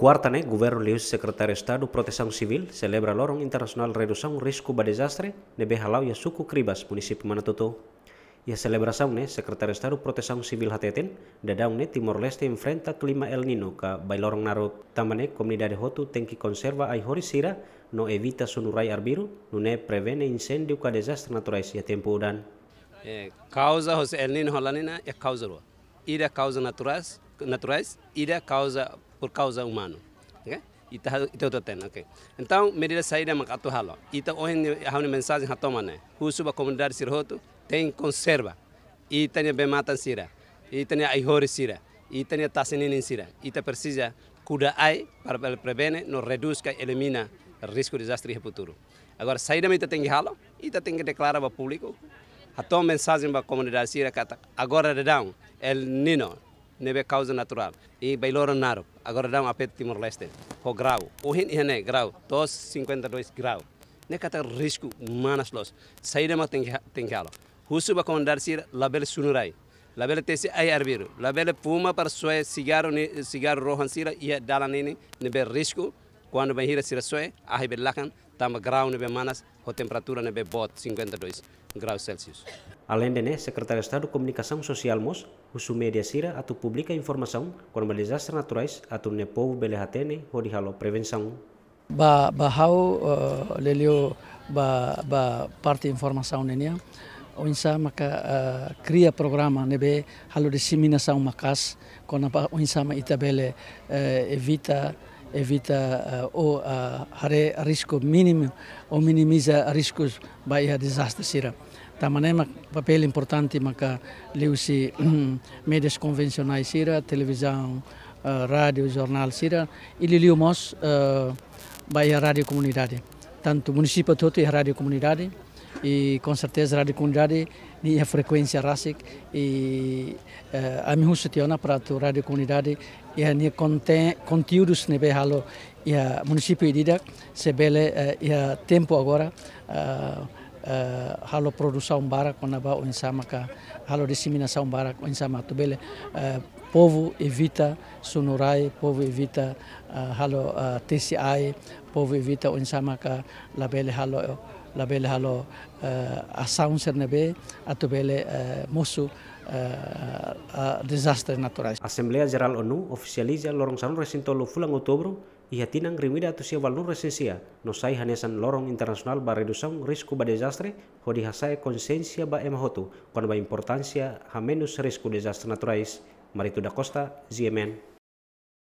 Quarta-ne, Guvernul Lius Secretar Estado Proteção Civil celebra Lorong Internacional Redução Risco de Desastre de Behalau e Suku Kribas, município Manatutu. E a celebração, né, Secretário de Estado Proteção Civil Hateten, dadão, né, Timor-Leste enfrenta clima El Nino, ka bailorong narutamane Também, né, comunidade Hotu tem que conserva a horisira, no evita sunurai arbiru, no né, prevene incêndio ka desastre naturais e a tempo udan. É, causa José El Nino Holanina é e causa rua. Ida causa naturais, naturais, ida causa por causa humana. Okay? ita ito to ten okay então medida saída makato halo ita ohen hauni mensagem hatomane né? husu comunidade sirhoto tem conserva ita ne bematan sira ita ne aihori sira tem a tasinin sira ita tá precisa cuida ai para prevene no eliminar elimina risco de desastre futuro agora saída mita tem halo ita tá tem que declarar para público hatom mensagem para a comunidade sira que agora de down el nino nebe causa natural e bailoro naro agora dá um pet Timor Leste ho grau o hin ihne grau tos 52 e grau ne kata risco manas los saída ma tem tem galo husu ba comandar sir label sunurai label tesi ai arbiro label puma par soe cigarro ni cigarro rohan sira ia dalanini nebe risco quando ben hira sirações, aí be lacan, tamo grau nebe manas, o temperatura nebe bot 52 graus Celsius. Além de né, Secretário de Estado de Comunicação Social MOS, usu media sira tu publica informação quando desastres naturais tu ne povo belehatene hori halo prevenção. Ba ba hau uh, eh, lelio ba ba parte informação nenia insa maka uh, eh, cria programa nebe halo disseminação makas quando insa ma itabele uh, eh, evita evita uh, ou uh, risco mínimo ou minimiza riscos para desastre é um papel importante maka liusi meios convencionais televisão, uh, rádio, jornal sira, e liu mos uh, eh, para a rádio comunidade. Tanto município todo é rádio comunidade e com certeza a rádio comunidade minha frequência RASIC e a eh, minha sutiona para a rádio comunidade e a minha conteúdos ne behalo e a município de Idak se bele eh, e a tempo agora eh, halo produção barra com naba o insama ka halo disseminação bara o insama tu bele povo evita sunurai povo evita halo TCI povo evita o insama la labele halo la bele halo uh, eh, asaun sernebe atau bele eh, musu uh, eh, uh, disaster natural. Asamblea Jeral ONU oficializa lorong sarun resinto lo fulang otobro e tinang rimida atau sia valun resensia no sai hanesan lorong internasional ba redusang risku ba desastre ho dihasai konsensia ba emahotu kon ba importansia hamenus disaster risku desastre naturais. Marito da Costa, ZMN